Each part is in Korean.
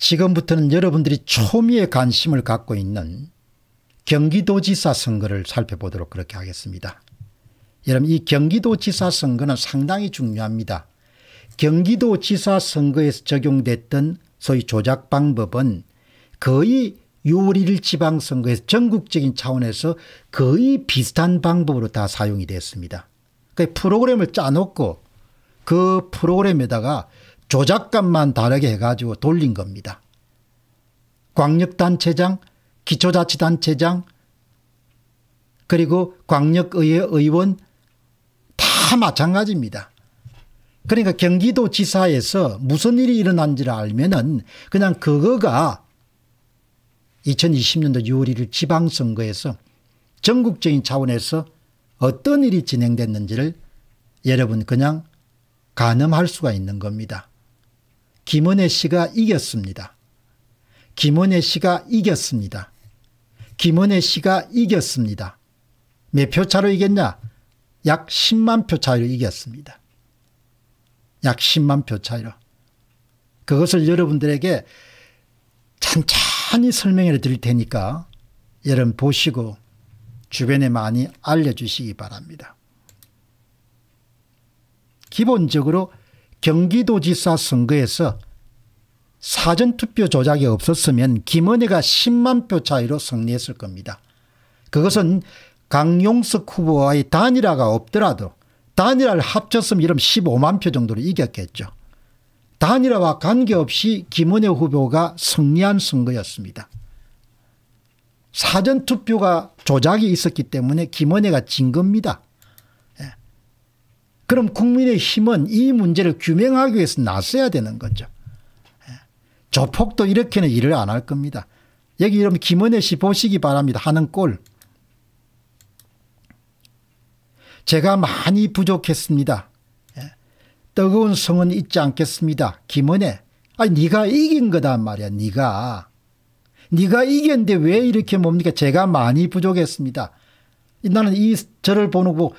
지금부터는 여러분들이 초미의 관심을 갖고 있는 경기도지사 선거를 살펴보도록 그렇게 하겠습니다. 여러분 이 경기도지사 선거는 상당히 중요합니다. 경기도지사 선거에서 적용됐던 소위 조작 방법은 거의 6월 1일 지방선거에서 전국적인 차원에서 거의 비슷한 방법으로 다 사용이 됐습니다. 그 프로그램을 짜놓고 그 프로그램에다가 조작감만 다르게 해가지고 돌린 겁니다. 광역단체장, 기초자치단체장, 그리고 광역의회 의원 다 마찬가지입니다. 그러니까 경기도 지사에서 무슨 일이 일어난지를 알면은 그냥 그거가 2020년도 6월 1일 지방선거에서 전국적인 차원에서 어떤 일이 진행됐는지를 여러분 그냥 가늠할 수가 있는 겁니다. 김은혜 씨가 이겼습니다. 김은혜 씨가 이겼습니다. 김은혜 씨가 이겼습니다. 몇 표 차로 이겼냐? 약 10만 표 차이로 이겼습니다. 약 10만 표 차이로. 그것을 여러분들에게 천천히 설명해 드릴 테니까 여러분 보시고 주변에 많이 알려주시기 바랍니다. 기본적으로 경기도지사 선거에서 사전투표 조작이 없었으면 김은혜가 10만 표 차이로 승리했을 겁니다. 그것은 강용석 후보와의 단일화가 없더라도 단일화를 합쳤으면 이름 15만 표 정도로 이겼겠죠. 단일화와 관계없이 김은혜 후보가 승리한 선거였습니다. 사전투표가 조작이 있었기 때문에 김은혜가 진 겁니다. 그럼 국민의 힘은 이 문제를 규명하기 위해서 나서야 되는 거죠. 조폭도 예. 이렇게는 일을 안 할 겁니다. 여기 여러분 김은혜 씨 보시기 바랍니다. 하는 꼴. 제가 많이 부족했습니다. 예. 뜨거운 성은 잊지 않겠습니다. 김은혜. 아니 네가 이긴 거다 말이야. 네가. 네가 이겼는데 왜 이렇게 뭡니까? 제가 많이 부족했습니다. 나는 이 저를 보는 거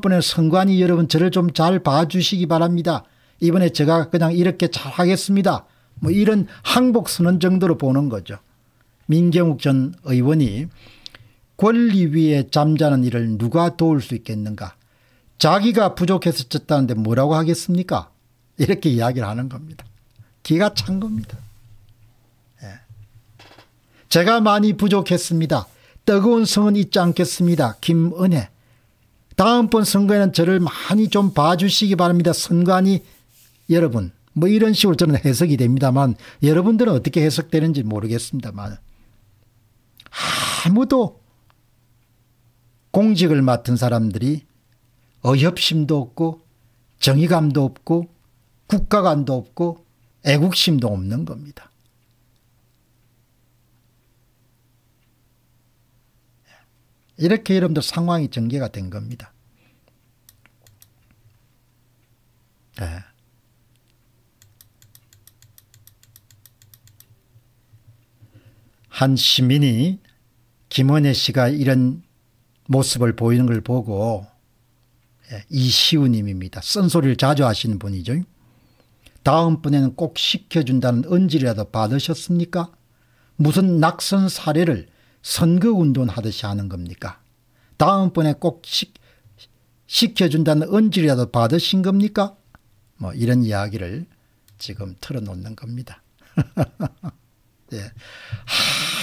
다음번에 선관위 여러분 저를 좀 잘 봐주시기 바랍니다. 이번에 제가 그냥 이렇게 잘하겠습니다. 뭐 이런 항복 쓰는 정도로 보는 거죠. 민경욱 전 의원이 권리 위에 잠자는 일을 누가 도울 수 있겠는가. 자기가 부족해서 쳤다는데 뭐라고 하겠습니까? 이렇게 이야기를 하는 겁니다. 기가 찬 겁니다. 예. 제가 많이 부족했습니다. 뜨거운 성은 있지 않겠습니다. 김은혜. 다음번 선거에는 저를 많이 좀 봐주시기 바랍니다. 선관위 여러분. 뭐 이런 식으로 저는 해석이 됩니다만 여러분들은 어떻게 해석되는지 모르겠습니다만 아무도 공직을 맡은 사람들이 어협심도 없고 정의감도 없고 국가관도 없고 애국심도 없는 겁니다. 이렇게 여러분들 상황이 전개가 된 겁니다. 네. 한 시민이 김원혜 씨가 이런 모습을 보이는 걸 보고 예, 이시우님입니다. 쓴소리를 자주 하시는 분이죠. 다음번에는 꼭 시켜준다는 언지라도 받으셨습니까? 무슨 낙선 사례를 선거운동 하듯이 하는 겁니까? 다음번에 꼭 시, 시켜준다는 언질이라도 받으신 겁니까? 뭐 이런 이야기를 지금 틀어놓는 겁니다. 예.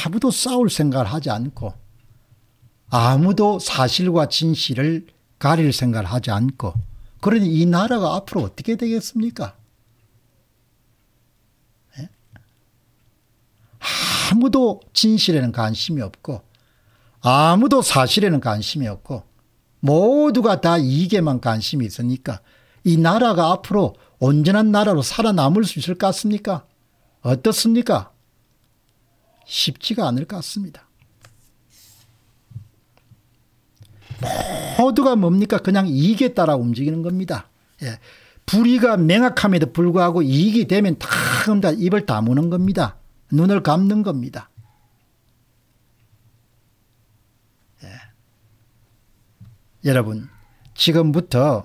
아무도 싸울 생각을 하지 않고 아무도 사실과 진실을 가릴 생각을 하지 않고 그러니 이 나라가 앞으로 어떻게 되겠습니까? 아무도 진실에는 관심이 없고 아무도 사실에는 관심이 없고 모두가 다 이익에만 관심이 있으니까 이 나라가 앞으로 온전한 나라로 살아남을 수 있을 것 같습니까? 어떻습니까? 쉽지가 않을 것 같습니다. 모두가 뭡니까? 그냥 이익에 따라 움직이는 겁니다. 예. 불의가 맹악함에도 불구하고 이익이 되면 다, 다 입을 다무는 겁니다. 눈을 감는 겁니다. 예. 여러분 지금부터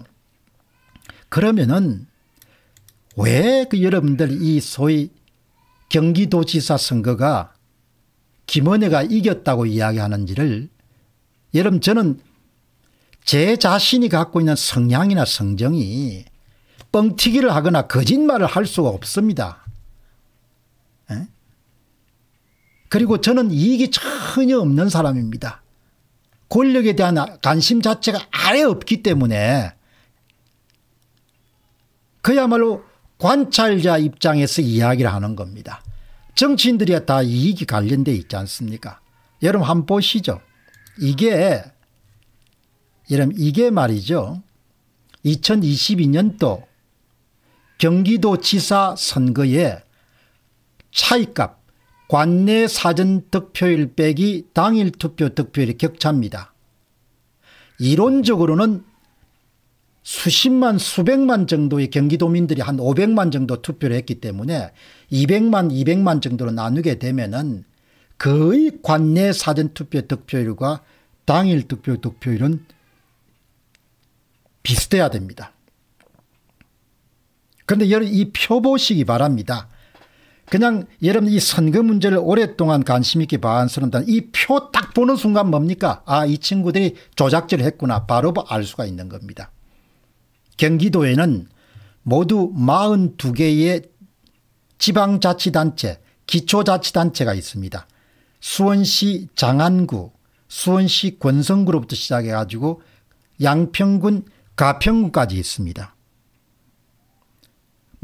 그러면은 왜 그 여러분들 이 소위 경기도지사 선거가 김원혜가 이겼다고 이야기하는지를 여러분 저는 제 자신이 갖고 있는 성향이나 성정이 뻥튀기를 하거나 거짓말을 할 수가 없습니다. 에? 예? 그리고 저는 이익이 전혀 없는 사람입니다. 권력에 대한 관심 자체가 아예 없기 때문에 그야말로 관찰자 입장에서 이야기를 하는 겁니다. 정치인들이 다 이익이 관련돼 있지 않습니까? 여러분 한번 보시죠. 이게 여러분 이게 말이죠. 2022년도 경기도지사 선거에 차이값 관내 사전 득표율 빼기 당일 투표 득표율이 격차입니다. 이론적으로는 수십만 수백만 정도의 경기도민들이 한 500만 정도 투표를 했기 때문에 200만 200만 정도로 나누게 되면은 거의 관내 사전투표 득표율과 당일 득표 득표율은 비슷해야 됩니다. 그런데 여러분 이 표보시기 바랍니다. 그냥 여러분 이 선거 문제를 오랫동안 관심 있게 반스럽다는 이 표 딱 보는 순간 뭡니까 아이 친구들이 조작질을 했구나 바로 뭐 알 수가 있는 겁니다. 경기도에는 모두 42개의 지방자치단체 기초자치단체가 있습니다. 수원시 장안구 수원시 권성구로부터 시작해 가지고 양평군 가평구까지 있습니다.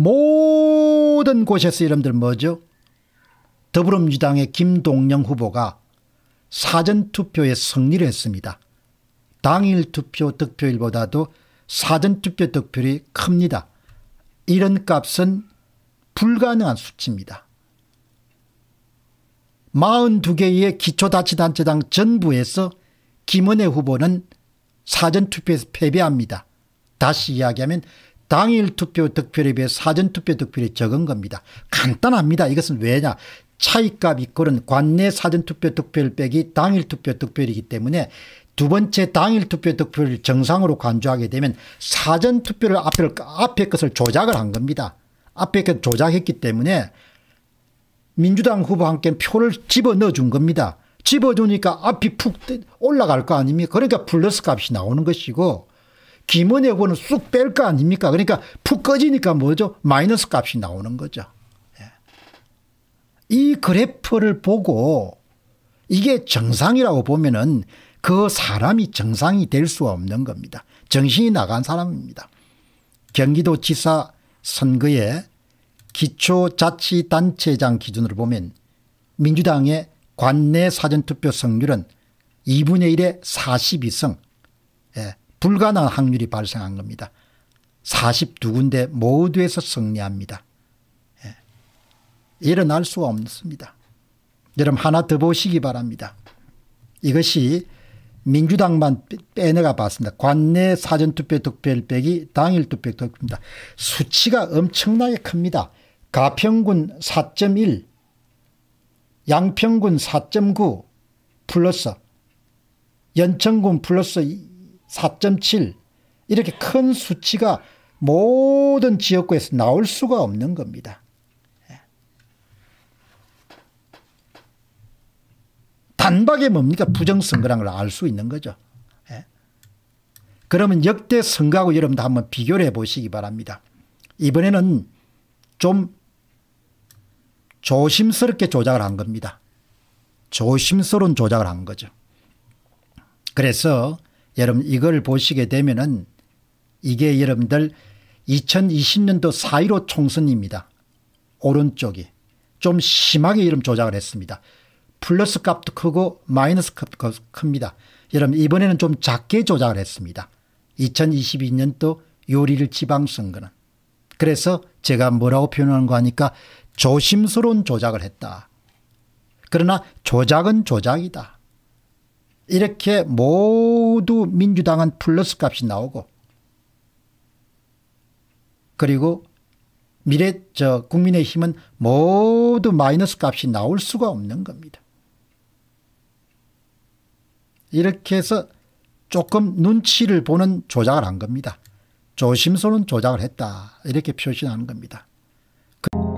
모든 곳에서 이름들 뭐죠? 더불어민주당의 김동영 후보가 사전투표에 승리를 했습니다. 당일 투표 득표율보다도 사전투표 득표율이 큽니다. 이런 값은 불가능한 수치입니다. 42개의 기초자치단체장 전부에서 김은혜 후보는 사전투표에서 패배합니다. 다시 이야기하면 당일 투표 득표에 비해 사전투표 득표율이 적은 겁니다. 간단합니다. 이것은 왜냐. 차이값 이꼴은 관내 사전투표 득표율 빼기 당일 투표 득표율이기 때문에 두 번째 당일 투표 득표를 정상으로 간주하게 되면 사전투표를 앞에, 앞에 것을 조작을 한 겁니다. 앞에 것 조작했기 때문에 민주당 후보 함께 표를 집어넣어 준 겁니다. 집어주니까 앞이 푹 올라갈 거 아닙니까? 그러니까 플러스 값이 나오는 것이고 김은혜 후보는 쑥뺄 거 아닙니까? 그러니까 푹 꺼지니까 뭐죠? 마이너스 값이 나오는 거죠. 예. 이 그래프를 보고 이게 정상이라고 보면은 그 사람이 정상이 될수 없는 겁니다. 정신이 나간 사람입니다. 경기도 지사 선거에 기초자치단체장 기준으로 보면 민주당의 관내 사전투표 성률은 2분의 1에 42성 불가능한 확률이 발생한 겁니다. 42군데 모두에서 승리합니다. 예. 일어날 수가 없습니다. 여러분 하나 더 보시기 바랍니다. 이것이 민주당만 빼내가 봤습니다. 관내 사전투표 득표율백이 당일투표 득표입니다. 수치가 엄청나게 큽니다. 가평군 4.1 양평군 4.9 플러스 연천군 플러스 4.7 이렇게 큰 수치가 모든 지역구에서 나올 수가 없는 겁니다. 예. 단박에 뭡니까? 부정선거라는 걸 알 수 있는 거죠. 예. 그러면 역대 선거하고 여러분도 한번 비교를 해보시기 바랍니다. 이번에는 좀 조심스럽게 조작을 한 겁니다. 조심스러운 조작을 한 거죠. 그래서 여러분 이걸 보시게 되면은 이게 여러분들 2020년도 4.15 총선입니다. 오른쪽이. 좀 심하게 이름 조작을 했습니다. 플러스 값도 크고 마이너스 값도 큽니다. 여러분 이번에는 좀 작게 조작을 했습니다. 2022년도 요리를 지방선거는. 그래서 제가 뭐라고 표현하는 거 하니까 조심스러운 조작을 했다. 그러나 조작은 조작이다. 이렇게 모두 민주당은 플러스 값이 나오고 그리고 미래 저 국민의힘은 모두 마이너스 값이 나올 수가 없는 겁니다. 이렇게 해서 조금 눈치를 보는 조작을 한 겁니다. 조심스러운 조작을 했다 이렇게 표시하는 겁니다. 그